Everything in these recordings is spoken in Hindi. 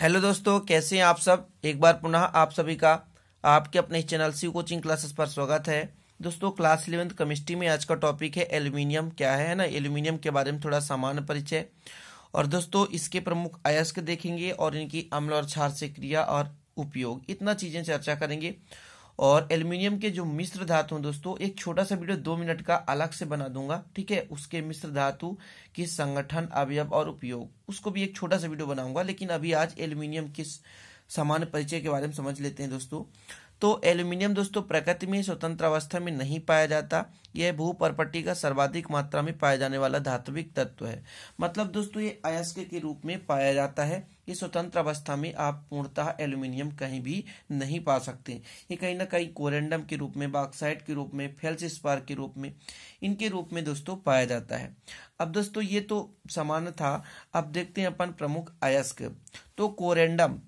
हेलो दोस्तों कैसे हैं आप सब एक बार पुनः आप सभी का आपके अपने चैनल सी कोचिंग क्लासेस पर स्वागत है दोस्तों क्लास इलेवंथ केमिस्ट्री में आज का टॉपिक है एल्यूमिनियम क्या है ना एल्यूमिनियम के बारे में थोड़ा सामान्य परिचय और दोस्तों इसके प्रमुख अयस्क देखेंगे और इनकी अम्ल और क्षार से क्रिया और उपयोग इतना चीज़ें चर्चा करेंगे और एल्युमिनियम के जो मिश्र धातु हैं दोस्तों एक छोटा सा वीडियो दो मिनट का अलग से बना दूंगा ठीक है उसके मिश्र धातु के संगठन अवयव और उपयोग उसको भी एक छोटा सा वीडियो बनाऊंगा लेकिन अभी आज एल्युमिनियम के सामान्य परिचय के बारे में समझ लेते हैं दोस्तों तो एल्यूमिनियम दोस्तों प्रकृति में स्वतंत्र अवस्था में नहीं पाया जाता यह भूपरपट्टी का सर्वाधिक मात्रा में पाया जाने वाला धात्विक तत्व है मतलब दोस्तों ये अयस्क के रूप में पाया जाता है ये स्वतंत्र अवस्था में आप पूर्णतः एल्यूमिनियम कहीं भी नहीं पा सकते ये कहीं ना कहीं कोरेंडम के रूप में बाक्साइड के रूप में फेल्स स्पार के रूप में इनके रूप में दोस्तों पाया जाता है अब दोस्तों ये तो समान था अब देखते हैं अपन प्रमुख अयस्क तो कोरेंडम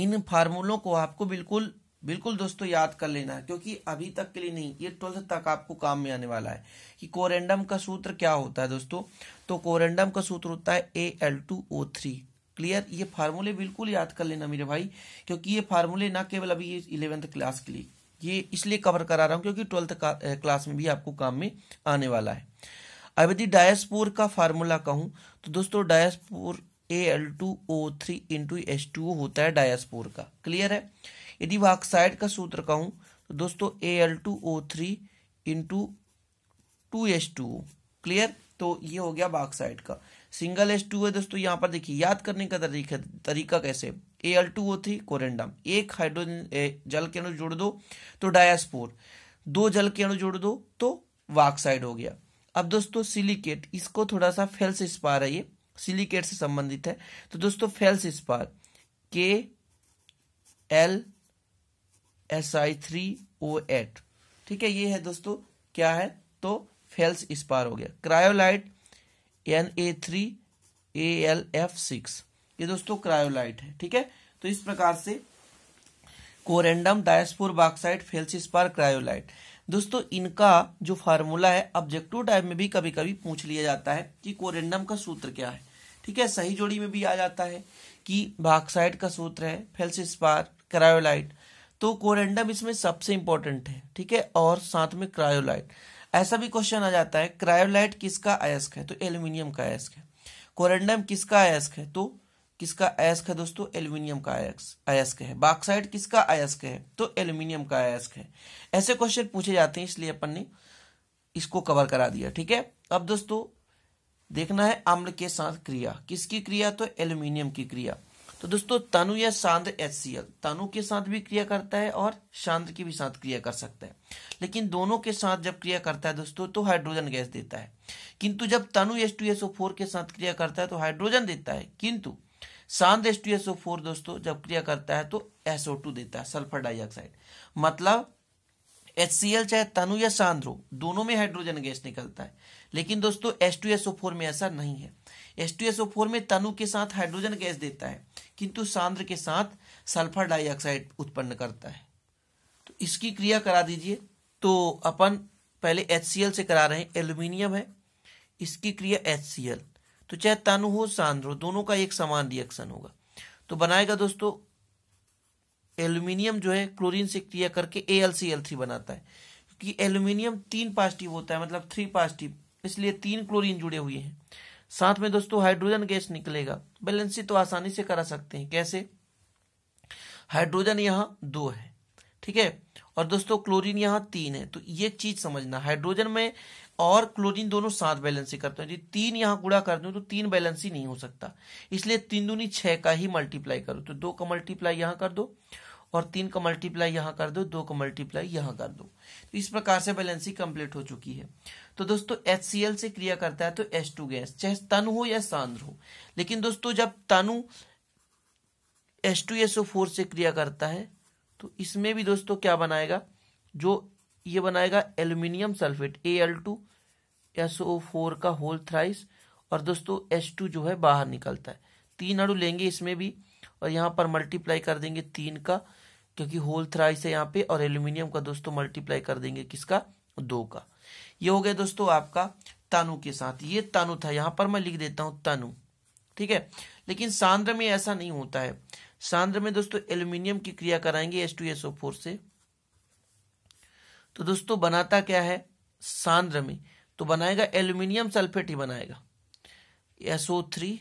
इन फार्मूलों को आपको बिल्कुल बिल्कुल दोस्तों याद कर लेना क्योंकि अभी तक के लिए नहीं ये ट्वेल्थ तक आपको काम में आने वाला है कि कोरेंडम का सूत्र क्या होता है दोस्तों तो कोरेंडम का सूत्र होता है A L two O three clear ये फार्मूले बिल्कुल याद कर लेना मेरे भाई क्योंकि ये फार्मूले ना केवल अभी ये इलेवेंथ क्लास के लिए ये इसलिए कवर करा रहा हूँ क्योंकि ट्वेल्थ क्लास में भी आपको काम में आने वाला है अब यदि डायसपोर का फार्मूला कहूँ तो दोस्तों diaspore A L two O three into H two होता है डायसपोर का क्लियर है यदि वह ऑक्साइड का सूत्र कहूं तो दोस्तों A L two O three into two H two clear तो ये हो गया बाक्साइड का सिंगल एच टू है दोस्तों यहाँ पर देखिए याद करने का तरीका तरीका कैसे A L two O three corundum एक हाइड्रोजन जल के अणु जोड़ दो तो डायास्पोर दो जल के अणु जोड़ दो तो वाक्साइड हो गया अब दोस्तों सिलिकेट इसको थोड़ा सा फेल्स स्पार है ये सिलिकेट से संबंधित है तो दोस्तों felspar K L S I three O eight ठीक है ये है दोस्तों क्या है तो फेल्स इस्पार हो गया cryolite N A three A L F six ये दोस्तों क्रायोलाइट है ठीक है तो इस प्रकार से कोरेंडम डायस्पोर बाक्साइड फेल्स फेल्सिस्पार क्रायोलाइट दोस्तों इनका जो फार्मूला है ऑब्जेक्टिव टाइप में भी कभी कभी पूछ लिया जाता है कि कोरेंडम का सूत्र क्या है ठीक है सही जोड़ी में भी आ जाता है कि बाक्साइड का सूत्र है फेल्स फेल्सिस्पार क्रायोलाइट तो कोरेंडम इसमें सबसे इंपॉर्टेंट है ठीक है और साथ में क्रायोलाइट ऐसा भी क्वेश्चन आ जाता है क्रायोलाइट किसका अयस्क है तो एल्यूमिनियम का अयस्क है कोरेंडम किसका अयस्क है तो किसका अयस्क है दोस्तों एल्यूमिनियम का अयस्क है बाक्साइड किसका अयस्क है तो एल्यूमिनियम का अयस्क है ऐसे क्वेश्चन पूछे जाते हैं इसलिए अपन ने इसको कवर करा दिया ठीक है अब दोस्तों देखना है अम्ल के साथ क्रिया किसकी क्रिया तो एल्यूमिनियम की क्रिया तो दोस्तों तनु या शांत एच तनु के साथ भी क्रिया करता है और सांद्र के भी साथ क्रिया कर सकता है लेकिन दोनों के साथ जब क्रिया करता है दोस्तों तो हाइड्रोजन गैस देता है किंतु जब तनु फोर के साथ क्रिया करता है तो हाइड्रोजन देता है किंतु शांत S two S O four दोस्तों जब क्रिया करता है तो एसओ टू देता है सल्फर डाइऑक्साइड मतलब एच सी एल चाहे तनु या सांद्रो दोनों में हाइड्रोजन गैस निकलता है लेकिन दोस्तों S two S O four में ऐसा नहीं है एस में तनु के साथ हाइड्रोजन गैस देता है किंतु सांद्र के साथ सल्फर डाइऑक्साइड उत्पन्न करता है तो इसकी क्रिया करा दीजिए तो अपन पहले एच से करा रहे हैं एल्यूमिनियम है इसकी क्रिया एच तो चाहे तनु हो सांद्र हो दोनों का एक समान रिएक्शन होगा तो बनाएगा दोस्तों एल्यूमिनियम जो है क्लोरीन से क्रिया करके A L C L three बनाता है क्योंकि एल्यूमिनियम तीन पॉजिटिव होता है मतलब थ्री पॉजिटिव इसलिए तीन क्लोरीन जुड़े हुए हैं साथ में दोस्तों हाइड्रोजन गैस निकलेगा बैलेंसी तो आसानी से करा सकते हैं कैसे हाइड्रोजन यहाँ दो है ठीक है और दोस्तों क्लोरीन यहाँ तीन है तो ये चीज समझना हाइड्रोजन में और क्लोरीन दोनों साथ बैलेंसी करते हैं यदि तीन यहाँ गुड़ा कर दूं तो तीन बैलेंसी नहीं हो सकता इसलिए तीन दूनी छह का ही मल्टीप्लाई करो तो दो का मल्टीप्लाई यहाँ कर दो और तीन का मल्टीप्लाई यहाँ कर दो दो का मल्टीप्लाई यहाँ कर दो तो इस प्रकार से बैलेंसी कंप्लीट हो चुकी है तो दोस्तों एच से क्रिया करता है तो एच गैस चाहे तन हो या सांद्र हो लेकिन दोस्तों जब तनु एच टू से क्रिया करता है तो इसमें भी दोस्तों क्या बनाएगा जो ये बनाएगा aluminium sulphate A L two S O four का होल थ्राइस और दोस्तों एच टू जो है बाहर निकलता है तीन अड़ू लेंगे इसमें भी और यहाँ पर मल्टीप्लाई कर देंगे तीन का क्योंकि होल थ्राइस है यहाँ पे और एल्यूमिनियम का दोस्तों मल्टीप्लाई कर देंगे किसका दो का ये हो गया दोस्तों आपका तनु के साथ ये तनु था यहाँ पर मैं लिख देता हूँ तनु ठीक है लेकिन सांद्र में ऐसा नहीं होता है सांद्र में दोस्तों एल्यूमिनियम की क्रिया कराएंगे S two S O four से तो दोस्तों बनाता क्या है सांद्र में तो बनाएगा एल्यूमिनियम सल्फेट ही बनाएगा एसओ थ्री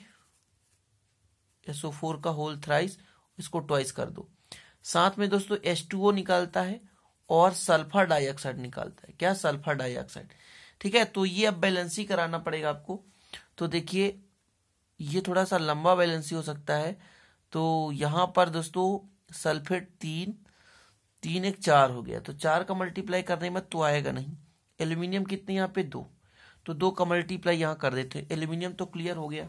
एसओ फोर का होल थ्राइस इसको ट्वाइस कर दो साथ में दोस्तों एस टू ओ निकालता है और सल्फर डाइऑक्साइड निकालता है क्या सल्फर डाइऑक्साइड ठीक है तो ये अब बैलेंस ही कराना पड़ेगा आपको तो देखिए ये थोड़ा सा लंबा बैलेंस ही हो सकता है तो यहाँ पर दोस्तों सल्फेट तीन तीन एक चार हो गया तो चार का मल्टीप्लाई करने में तो आएगा नहीं एल्यूमिनियम कितने यहाँ पे दो तो दो का मल्टीप्लाई यहाँ कर देते हैं एल्यूमिनियम तो क्लियर हो गया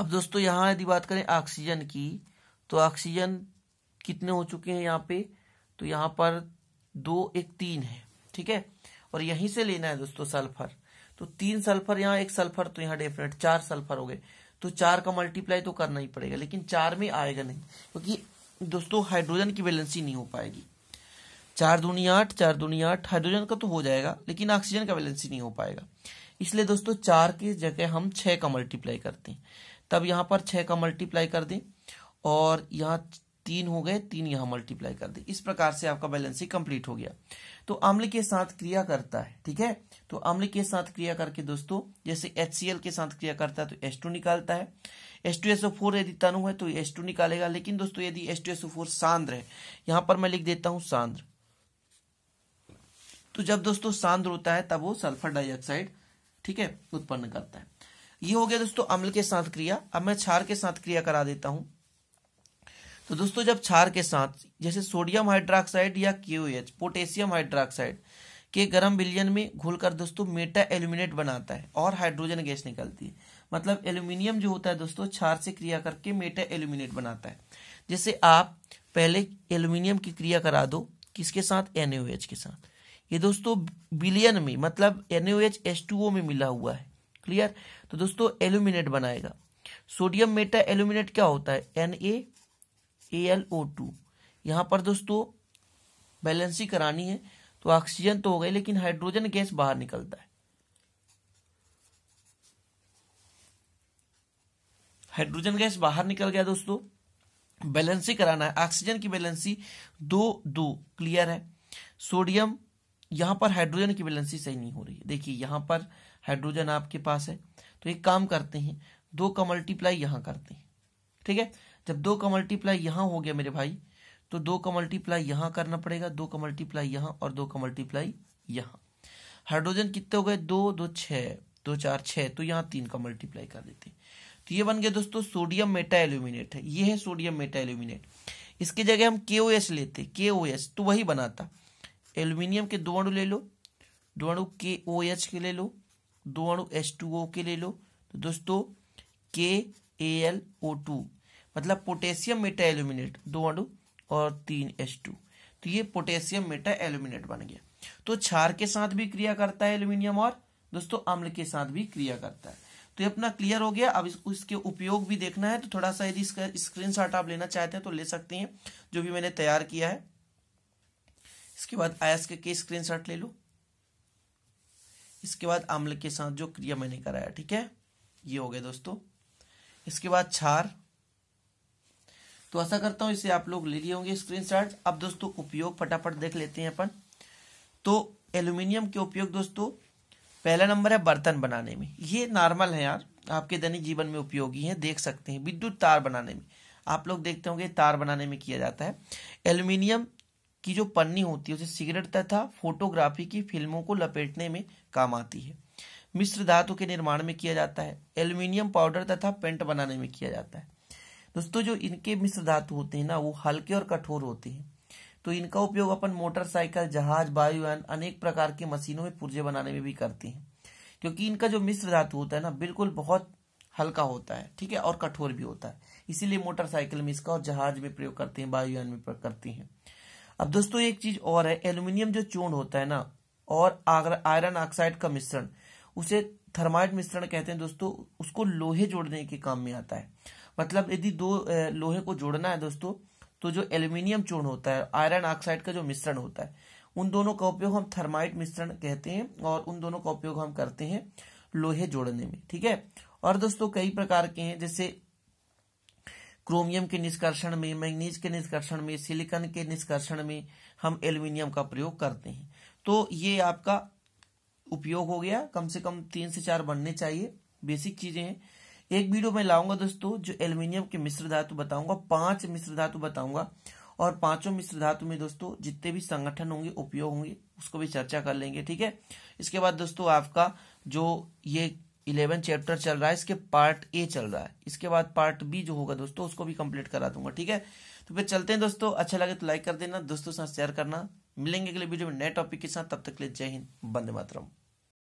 अब दोस्तों यहाँ यदि बात करें ऑक्सीजन की तो ऑक्सीजन कितने हो चुके हैं यहाँ पे तो यहाँ पर दो एक तीन है ठीक है और यहीं से लेना है दोस्तों सल्फर तो तीन सल्फर यहाँ एक सल्फर तो यहाँ डेफिनेट चार सल्फर हो गए तो चार का मल्टीप्लाई तो करना ही पड़ेगा लेकिन चार में आएगा नहीं क्योंकि तो दोस्तों हाइड्रोजन की बैलेंसी नहीं हो पाएगी चार दूनी आठ चार दूनी आठ हाइड्रोजन का तो हो जाएगा लेकिन ऑक्सीजन का बैलेंसी नहीं हो पाएगा इसलिए दोस्तों चार की जगह हम छह का मल्टीप्लाई करते हैं तब यहाँ पर छः का मल्टीप्लाई कर दें और यहाँ तीन हो गए तीन यहाँ मल्टीप्लाई कर दें इस प्रकार से आपका बैलेंस ही कंप्लीट हो गया तो अम्ल के साथ क्रिया करता है ठीक है तो अम्ल के साथ क्रिया करके दोस्तों जैसे एच के साथ क्रिया करता है तो एस निकालता है एस टू एसओ फोर यदि तनु है तो एस टू निकालेगा लेकिन दोस्तों यदि एस टू एसओ फोर सांद्र है यहां पर मैं लिख देता हूं सांद्र तो जब दोस्तों सांद्र होता है तब वो सल्फर डाइऑक्साइड ठीक है उत्पन्न करता है ये हो गया दोस्तों अम्ल के साथ क्रिया अब मैं क्षार के साथ क्रिया करा देता हूं तो दोस्तों जब क्षार के साथ जैसे सोडियम हाइड्रोक्साइड या क्यूएच पोटेशियम हाइड्रोक्साइड के गर्म बिलियन में घुलकर दोस्तों मेटा एल्यूमिनेट बनाता है और हाइड्रोजन गैस निकलती है मतलब एल्यूमिनियम जो होता है दोस्तों क्षार से क्रिया करके मेटा एल्यूमिनेट बनाता है जैसे आप पहले एल्यूमिनियम की क्रिया करा दो किसके साथ एन के साथ ये दोस्तों बिलियन में मतलब N H S two O में मिला हुआ है क्लियर तो दोस्तों एल्यूमिनेट बनाएगा सोडियम मेटा एल्यूमिनेट क्या होता है N A L O two यहां पर दोस्तों बैलेंसी करानी है तो ऑक्सीजन तो हो गई लेकिन हाइड्रोजन गैस बाहर निकलता है हाइड्रोजन गैस बाहर निकल गया दोस्तों बैलेंसी कराना है ऑक्सीजन की बैलेंसी दो दो क्लियर है सोडियम यहां पर हाइड्रोजन की वैलेंसी सही नहीं हो रही है देखिए यहां पर हाइड्रोजन आपके पास है तो एक काम करते हैं दो का मल्टीप्लाई यहां करते हैं ठीक है जब दो का मल्टीप्लाई यहां हो गया मेरे भाई तो दो का मल्टीप्लाई यहां करना पड़ेगा दो का मल्टीप्लाई यहां और दो का मल्टीप्लाई यहां हाइड्रोजन कितने हो गए दो दो छ दो चार छः तो यहाँ तीन का मल्टीप्लाई कर देते हैं तो ये बन गया दोस्तों सोडियम मेटा एल्यूमिनेट है ये है सोडियम मेटा एल्यूमिनेट इसकी जगह हम के ओ एस लेते के ओ एस तो वही बनाता एल्यूमिनियम के दो अणु ले लो दो अणु के ओ एच के ले लो दो अणु एच टू ओ के ले लो तो दोस्तों K A L O two मतलब पोटेशियम मेटा एल्यूमिनेट दो अणु और तीन एच टू तो ये पोटेशियम मेटा एल्यूमिनेट बन गया तो क्षार के साथ भी क्रिया करता है एल्यूमिनियम और दोस्तों अम्ल के साथ भी क्रिया करता है तो ये अपना क्लियर हो गया अब इसके उपयोग भी देखना है तो थोड़ा सा यदि इसका स्क्रीनशॉट आप लेना चाहते हैं तो ले सकते हैं जो भी मैंने तैयार किया है इसके बाद आयस के स्क्रीनशॉट ले लो इसके बाद अम्ल के साथ जो क्रिया मैंने कराया ठीक है ये हो गया दोस्तों इसके बाद छार तो ऐसा करता हूं इसे आप लोग ले लिए होंगे स्क्रीनशॉट अब दोस्तों उपयोग फटाफट देख लेते हैं अपन तो एल्यूमिनियम के उपयोग दोस्तों पहला नंबर है बर्तन बनाने में ये नॉर्मल है यार आपके दैनिक जीवन में उपयोगी है देख सकते हैं विद्युत तार बनाने में आप लोग देखते होंगे तार बनाने में किया जाता है एल्यूमिनियम की जो पन्नी होती है उसे सिगरेट तथा फोटोग्राफी की फिल्मों को लपेटने में काम आती है मिश्र धातु के निर्माण में किया जाता है एल्यूमिनियम पाउडर तथा पेंट बनाने में किया जाता है दोस्तों जो इनके मिश्र धातु होते हैं ना वो हल्के और कठोर होते हैं तो इनका उपयोग अपन मोटरसाइकिल जहाज वायुयान अनेक प्रकार के मशीनों में पुर्जे बनाने में भी करते हैं क्योंकि इनका जो मिश्र धातु होता है ना बिल्कुल बहुत हल्का होता है ठीक है और कठोर भी होता है इसीलिए मोटरसाइकिल में इसका और जहाज में प्रयोग करते हैं वायुयान में प्रयोग करते हैं अब दोस्तों एक चीज और है एल्यूमिनियम जो चूर्ण होता है ना और आयरन ऑक्साइड का मिश्रण उसे थर्माइट मिश्रण कहते हैं दोस्तों उसको लोहे जोड़ने के काम में आता है मतलब यदि दो लोहे को जोड़ना है दोस्तों तो जो एल्यूमिनियम चूर्ण होता है आयरन ऑक्साइड का जो मिश्रण होता है उन दोनों का उपयोग हम थर्माइट मिश्रण कहते हैं और उन दोनों का उपयोग हम करते हैं लोहे जोड़ने में ठीक है और दोस्तों कई प्रकार के हैं जैसे क्रोमियम के निष्कर्षण में मैग्नीज के निष्कर्षण में सिलिकन के निष्कर्षण में हम एल्यूमिनियम का प्रयोग करते हैं तो ये आपका उपयोग हो गया कम से कम तीन से चार बनने चाहिए बेसिक चीजें हैं एक वीडियो में लाऊंगा दोस्तों जो एल्यूमिनियम के मिश्र धातु बताऊंगा पांच मिश्र धातु बताऊंगा और पांचों मिश्र धातु में दोस्तों जितने भी संगठन होंगे उपयोग होंगे उसको भी चर्चा कर लेंगे ठीक है इसके बाद दोस्तों आपका जो ये इलेवन चैप्टर चल रहा है इसके पार्ट ए चल रहा है इसके बाद पार्ट बी जो होगा दोस्तों उसको भी कंप्लीट करा दूंगा ठीक है तो फिर चलते हैं दोस्तों अच्छा लगे तो लाइक कर देना दोस्तों के साथ शेयर करना मिलेंगे अगले वीडियो में नए टॉपिक के साथ तब तक के लिए जय हिंद बंदे मातरम